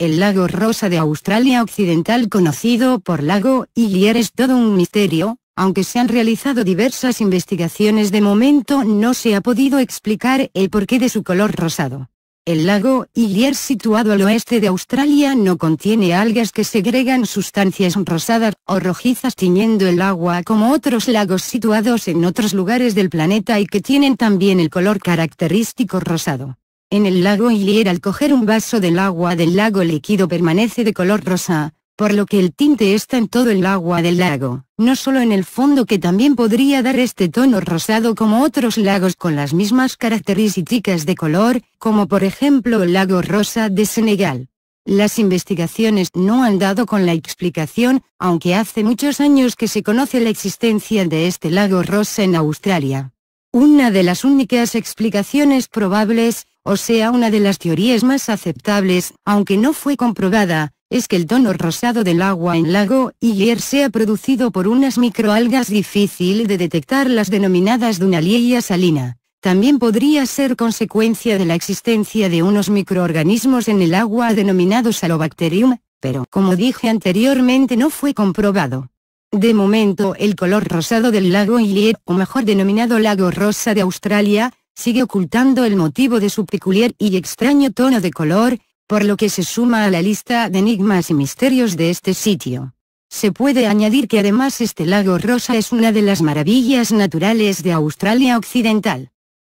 El lago Rosa de Australia Occidental conocido por lago Illier es todo un misterio, aunque se han realizado diversas investigaciones de momento no se ha podido explicar el porqué de su color rosado. El lago Igier situado al oeste de Australia no contiene algas que segregan sustancias rosadas o rojizas tiñendo el agua como otros lagos situados en otros lugares del planeta y que tienen también el color característico rosado en el lago Ilier al coger un vaso del agua del lago líquido permanece de color rosa, por lo que el tinte está en todo el agua del lago, no solo en el fondo que también podría dar este tono rosado como otros lagos con las mismas características de color, como por ejemplo el lago rosa de Senegal. Las investigaciones no han dado con la explicación, aunque hace muchos años que se conoce la existencia de este lago rosa en Australia. Una de las únicas explicaciones probables, o sea una de las teorías más aceptables, aunque no fue comprobada, es que el tono rosado del agua en lago Iyer sea producido por unas microalgas difícil de detectar las denominadas Dunaliella salina. También podría ser consecuencia de la existencia de unos microorganismos en el agua denominados Salobacterium, pero como dije anteriormente no fue comprobado. De momento el color rosado del lago Ilier, o mejor denominado lago rosa de Australia, sigue ocultando el motivo de su peculiar y extraño tono de color, por lo que se suma a la lista de enigmas y misterios de este sitio. Se puede añadir que además este lago rosa es una de las maravillas naturales de Australia Occidental.